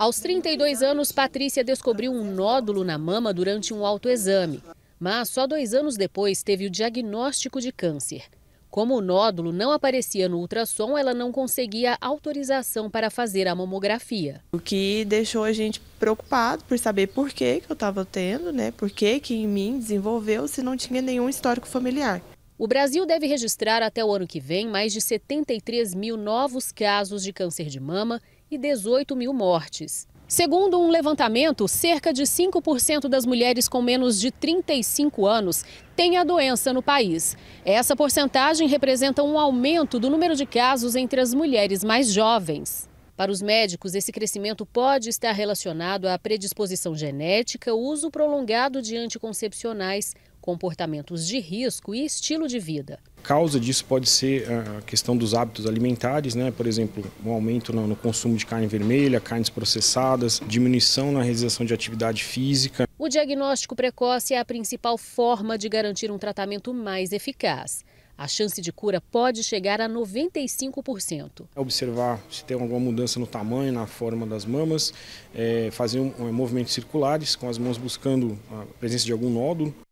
Aos 32 anos, Patrícia descobriu um nódulo na mama durante um autoexame. Mas só dois anos depois teve o diagnóstico de câncer. Como o nódulo não aparecia no ultrassom, ela não conseguia autorização para fazer a mamografia. O que deixou a gente preocupado por saber por que, que eu estava tendo, né? Por que, que em mim desenvolveu se não tinha nenhum histórico familiar. O Brasil deve registrar até o ano que vem mais de 73 mil novos casos de câncer de mama e 18 mil mortes. Segundo um levantamento, cerca de 5% das mulheres com menos de 35 anos têm a doença no país. Essa porcentagem representa um aumento do número de casos entre as mulheres mais jovens. Para os médicos, esse crescimento pode estar relacionado à predisposição genética, uso prolongado de anticoncepcionais, comportamentos de risco e estilo de vida causa disso pode ser ah, a questão dos hábitos alimentares, né? por exemplo, um aumento no, consumo de carne vermelha, carnes processadas, diminuição na realização de atividade física. O diagnóstico precoce é a principal forma de garantir um tratamento mais eficaz. A chance de cura pode chegar a 95%. É observar se tem alguma mudança no tamanho, na forma das mamas, é, fazer um, um, é, movimentos circulares com as mãos buscando a presença de algum nódulo.